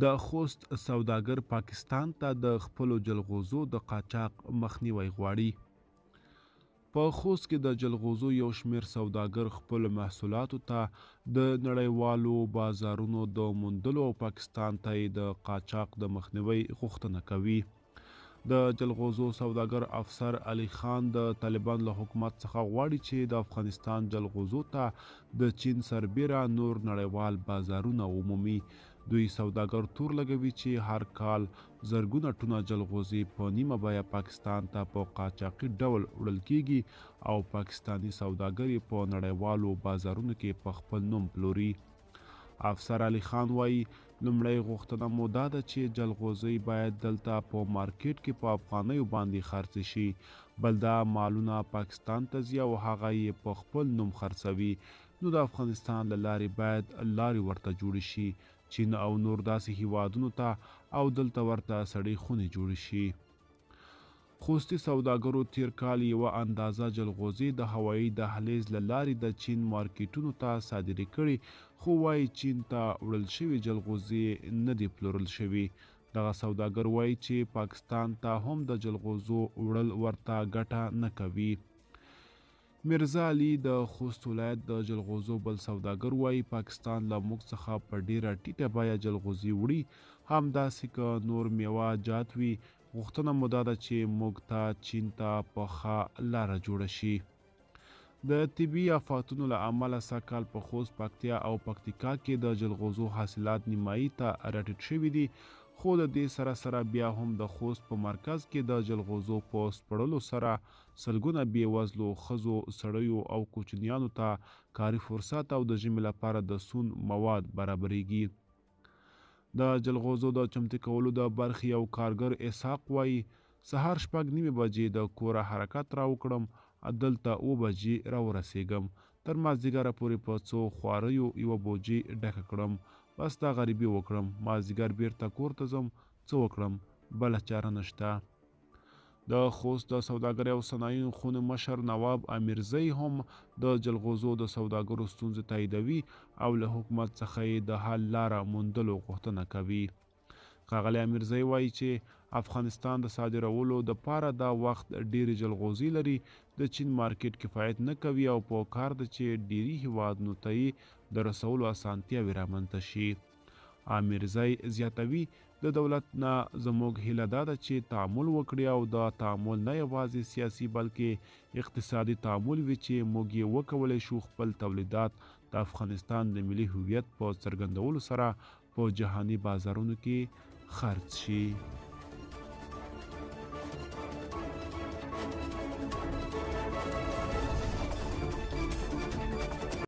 د خوست سوداګر پاکستان ته د خپلو جلغوزو د قاچاق مخنیوي غواړي په خوست کې د جلغوزو یو شمیر سوداګر خپل محصولاتو ته د نړیوالو بازارونو د موندلو او پاکستان ته د قاچاق د مخنیوي غوښتنه کوي د جلغوزو سوداګر افسر علي خان د طالبان له حکومت څخه غواړي چې د افغانستان جلغوزو ته د چین سربیره نور نړیوال بازارونه عمومي دوی سوداګر تور لګوي چې هر کال زرګونه ټونه جلغوزي په نیمه بیه پاکستان ته په پا قاچاقي ډول وړل کیږي او پاکستانی سوداګر په نړیوالو بازارونو کې په خپل نوم پلوري افسر علي خان وایي لومړی غوښتنه مو دا ده چې جلغوزي باید دلته په مارکیټ کې په افغانیو باندې خرڅ شي بل دا مالونه پاکستان ته ځي او هغه یې په خپل نوم خرڅوي نو د افغانستان له لارې باید لارې ورته جوړې شي چین او نور داسې هیوادونو ته او دلته ورته سړې خونې جوړې شي خوستي سوداګرو تیر کال یوه اندازه جلغوزي د هوایي دهلیز له لارې د چین مارکیټونو ته صادرې کړي خو وایي چین ته وړل شوي جلغوزي نه دي پلورل شوي دغه سوداګر وایي چې پاکستان ته هم د جلغوزو وړل ورته ګټه نه کوي میرزا علي د خوست ولایت د جلغوزو بل سوداګر وایي پاکستان له موږ څخه په ډیره ټیټه بیه جلغوزي وړي همداسې که نور میوه جات وي غوښتنه مو دا ده چې موږ ته چین ته پخه لاره جوړه شي د طبي آفاتونو له امله سږکال په خوست پکتیا او پکتیکا کې د جلغوزو حاصلات نیمایي ته راټیټ شوي دي خو د دې سره سره بیا هم د خوست په مرکز کې د جلغوزو په سپړلو سره سلګونه بېوزلو ښځو سړیو او کوچنیانو ته کاري فرصت او د ژمي لپاره د سون مواد برابرېږي د جلغوزو د چمتو کولو د برخې یو کارګر اسحاق وایي سهار شپږ نیمې بجې د کوره حرکت را وکړم دلته اوه بجې راورسېږم تر مازدیګره پورې په څو خواریو یوه بوجۍ ډکه کړم بس دا غریبي وکړم مازدیګر بیرته کور ته ځم څه وکړم بله چاره نشته د خوست د سوداګرۍ او صنایعو خونې مشر نواب امیرزی هم د جلغوزو د سوداګرو ستونزې تاییدوي او له حکومت څخه یې د حل لاره موندلو غوښتنه کوي ښاغلی امیرزی وایي چې افغانستان د صادرولو د پاره دا وخت ډېرې جلغوزي لري د چین مارکیټ کفایت نه کوي او په کار د چې ډېری هیوادونو ته یې د رسولو اسانتیا رامنځته شي امیرزای زیاتوي د دولت نه زموږ هیله دا ده چې تعامل وکړي او دا تعامل نه یوازې سیاسي بلکې اقتصادي تعامل وي چې موږ یې وکولی شو خپل تولیدات د افغانستان د ملي هویت په څرګندولو سره په جهاني بازارونو کې خرڅ شي